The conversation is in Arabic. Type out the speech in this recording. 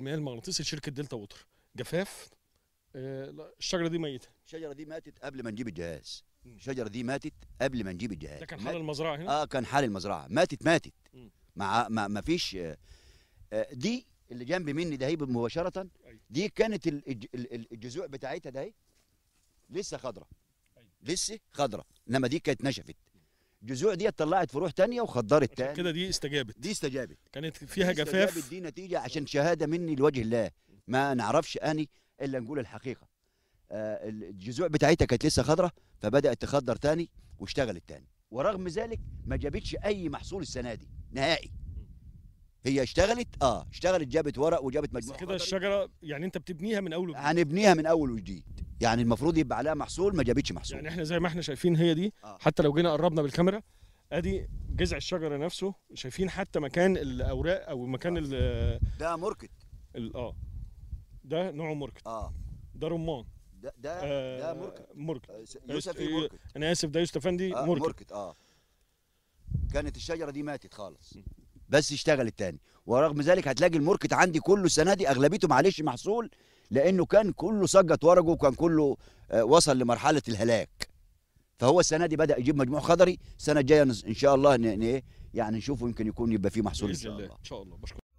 المياه المغناطيسي لشركه دلتا ووتر جفاف آه، الشجره دي ميته الشجره دي ماتت قبل ما نجيب الجهاز الشجره دي ماتت قبل ما نجيب الجهاز ده كان حال المزرعه هنا اه كان حال المزرعه ماتت ماتت مع ما, ما فيش آه، آه، دي اللي جنب مني ده هي مباشره أيوة. دي كانت الجذوع بتاعتها ده لسه خضره أيوة. لسه خضره انما دي كانت نشفت الجذوع دي طلعت فروع تانية وخضرت تاني كده دي استجابت دي استجابت كانت فيها دي جفاف استجابت دي نتيجة عشان شهادة مني لوجه الله ما نعرفش أني إلا نقول الحقيقة آه الجذوع بتاعتها كانت لسه خضرة فبدأت تخضر تاني واشتغلت تاني ورغم ذلك ما جابتش أي محصول السنة دي نهائي هي اشتغلت اه اشتغلت جابت ورق وجابت مجموعه كده الشجره يعني انت بتبنيها من اول وجديد هنبنيها من اول وجديد يعني المفروض يبقى عليها محصول ما جابتش محصول يعني احنا زي ما احنا شايفين هي دي آه. حتى لو جينا قربنا بالكاميرا ادي جذع الشجره نفسه شايفين حتى مكان الاوراق او مكان آه. ال ده مركت اه ده نوع مركت اه ده رمان ده ده, آه ده مركت مركت آه، يوسف إيه إيه، مركت انا اسف ده يوسف افندي آه مركت. مركت اه كانت الشجره دي ماتت خالص بس اشتغلت تاني ورغم ذلك هتلاقي المركت عندي كله السنه دي اغلبيته معلش محصول لأنه كان كله سجت ورجه وكان كله آه، وصل لمرحلة الهلاك فهو السنة دي بدأ يجيب مجموع خضري السنة الجاية إن شاء الله يعني نشوفه يمكن يكون يبقى فيه محصول إن شاء الله إن شاء الله